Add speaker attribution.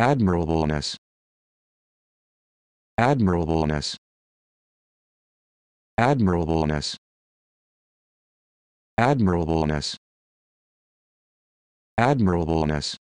Speaker 1: admirableness admirableness admirableness admirableness admirableness